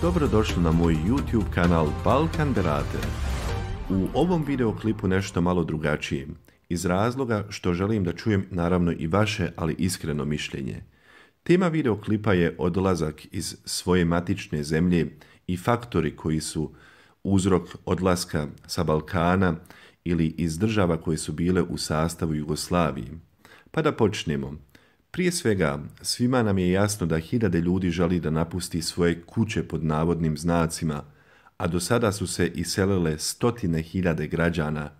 Dobrodošli na moj YouTube kanal Balkan Berate. U ovom videoklipu nešto malo drugačije, iz razloga što želim da čujem naravno i vaše, ali iskreno mišljenje. Tema videoklipa je odlazak iz svoje matične zemlje i faktori koji su uzrok odlaska sa Balkana ili iz država koje su bile u sastavu Jugoslavije. Pa da počnemo. Prije svega, svima nam je jasno da hiljade ljudi želi da napusti svoje kuće pod navodnim znacima, a do sada su se iselile stotine hiljade građana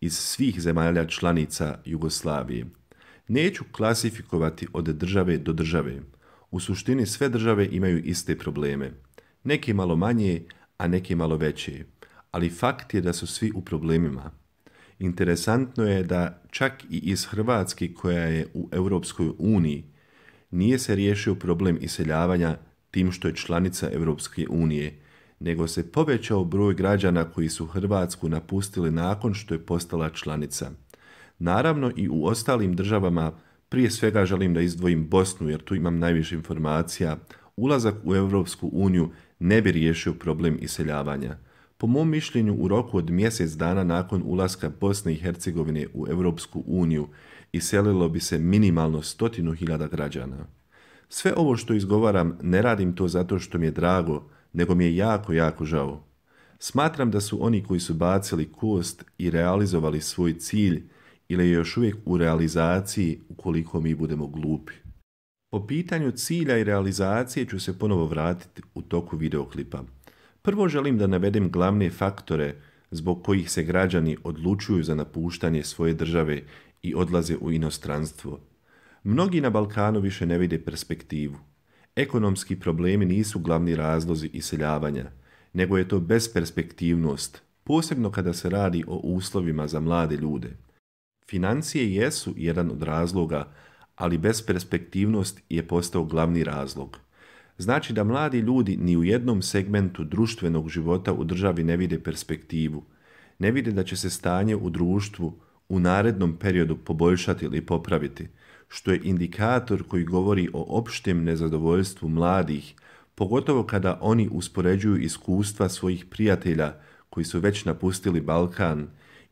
iz svih zemalja članica Jugoslavije. Neću klasifikovati od države do države. U suštini sve države imaju iste probleme. Neki malo manje, a neke malo veće. Ali fakt je da su svi u problemima. Interesantno je da čak i iz Hrvatske koja je u Europskoj uniji nije se riješio problem iseljavanja tim što je članica Europske unije, nego se povećao broj građana koji su Hrvatsku napustili nakon što je postala članica. Naravno i u ostalim državama, prije svega želim da izdvojim Bosnu jer tu imam najviše informacija, ulazak u Europsku uniju ne bi riješio problem iseljavanja. Po mom mišljenju u roku od mjesec dana nakon ulaska Bosne i Hercegovine u Europsku uniju iselilo bi se minimalno stotinu hiljada građana. Sve ovo što izgovaram ne radim to zato što mi je drago, nego mi je jako, jako žao. Smatram da su oni koji su bacili kost i realizovali svoj cilj ili je još uvijek u realizaciji ukoliko mi budemo glupi. Po pitanju cilja i realizacije ću se ponovo vratiti u toku videoklipa. Prvo želim da navedem glavne faktore zbog kojih se građani odlučuju za napuštanje svoje države i odlaze u inostranstvo. Mnogi na Balkanu više ne vide perspektivu. Ekonomski problemi nisu glavni razlozi iseljavanja, nego je to besperspektivnost, posebno kada se radi o uslovima za mlade ljude. Financije jesu jedan od razloga, ali besperspektivnost je postao glavni razlog znači da mladi ljudi ni u jednom segmentu društvenog života u državi ne vide perspektivu, ne vide da će se stanje u društvu u narednom periodu poboljšati ili popraviti, što je indikator koji govori o opštem nezadovoljstvu mladih, pogotovo kada oni uspoređuju iskustva svojih prijatelja koji su već napustili Balkan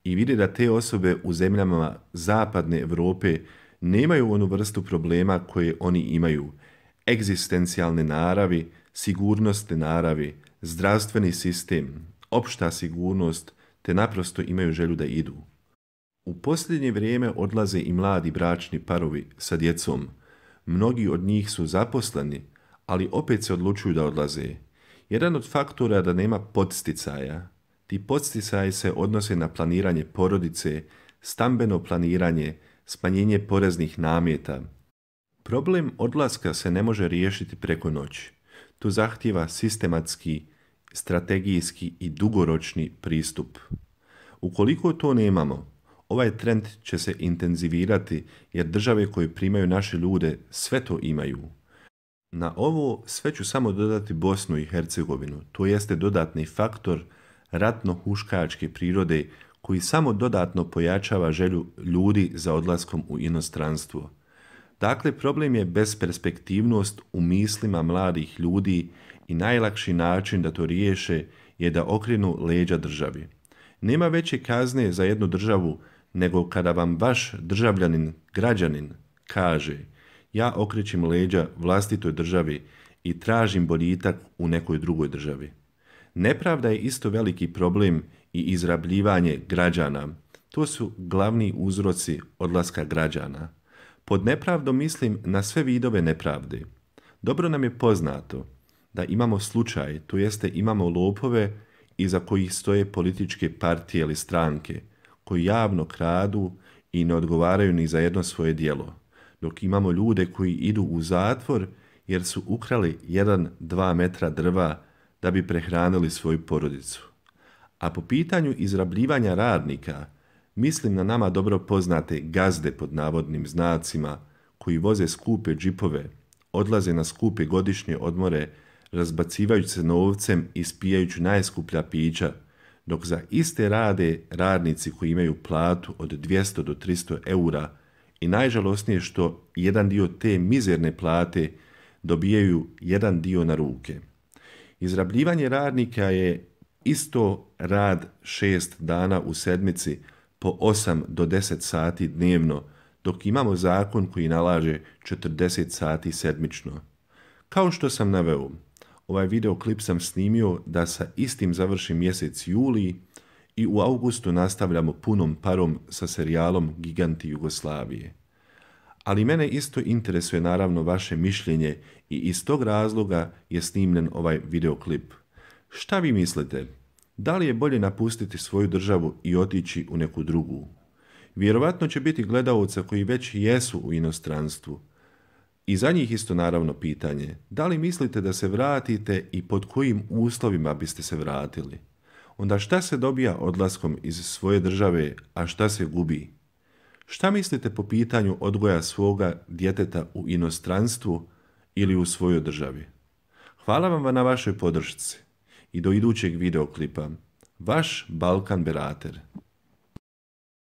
i vide da te osobe u zemljama zapadne Europe nemaju onu vrstu problema koje oni imaju – egzistencijalne naravi, sigurnosne naravi, zdravstveni sistem, opšta sigurnost, te naprosto imaju želju da idu. U posljednje vrijeme odlaze i mladi bračni parovi sa djecom. Mnogi od njih su zaposleni, ali opet se odlučuju da odlaze. Jedan od faktora da nema podsticaja. Ti podsticaji se odnose na planiranje porodice, stambeno planiranje, smanjenje poreznih namjeta, Problem odlaska se ne može riješiti preko noći. To zahtjeva sistematski, strategijski i dugoročni pristup. Ukoliko to nemamo, ovaj trend će se intenzivirati jer države koje primaju naše ljude sve to imaju. Na ovo sve ću samo dodati Bosnu i Hercegovinu, to jeste dodatni faktor ratno-huškačke prirode koji samo dodatno pojačava želju ljudi za odlaskom u inostranstvo. Dakle, problem je besperspektivnost u mislima mladih ljudi i najlakši način da to riješe je da okrenu leđa državi. Nema veće kazne za jednu državu nego kada vam vaš državljanin, građanin, kaže ja okrećem leđa vlastitoj državi i tražim boljitak u nekoj drugoj državi. Nepravda je isto veliki problem i izrabljivanje građana. To su glavni uzroci odlaska građana. Pod nepravdom mislim na sve vidove nepravde. Dobro nam je poznato da imamo slučaj, to jeste imamo lopove iza kojih stoje političke partije ili stranke, koji javno kradu i ne odgovaraju ni za jedno svoje dijelo, dok imamo ljude koji idu u zatvor jer su ukrali 1-2 metra drva da bi prehranili svoju porodicu. A po pitanju izrabljivanja radnika, Mislim na nama dobro poznate gazde pod navodnim znacima koji voze skupe džipove, odlaze na skupe godišnje odmore, razbacivajući se novcem i spijajući najskuplja pića, dok za iste rade radnici koji imaju platu od 200 do 300 eura i najžalostnije što jedan dio te mizerne plate dobijaju jedan dio na ruke. Izrabljivanje radnika je isto rad šest dana u sedmici, po 8 do 10 sati dnevno, dok imamo zakon koji nalaže 40 sati sedmično. Kao što sam naveo, ovaj videoklip sam snimio da sa istim završim mjesec juli i u augustu nastavljamo punom parom sa serijalom Giganti Jugoslavije. Ali mene isto interesuje naravno vaše mišljenje i iz tog razloga je snimljen ovaj videoklip. Šta vi mislite? Da li je bolje napustiti svoju državu i otići u neku drugu? Vjerovatno će biti gledalaca koji već jesu u inostranstvu. I za njih isto naravno pitanje. Da li mislite da se vratite i pod kojim uslovima biste se vratili? Onda šta se dobija odlaskom iz svoje države, a šta se gubi? Šta mislite po pitanju odgoja svoga djeteta u inostranstvu ili u svojoj državi? Hvala vam na vašoj podršci i do idućeg videoklipa. Vaš Balkan Berater.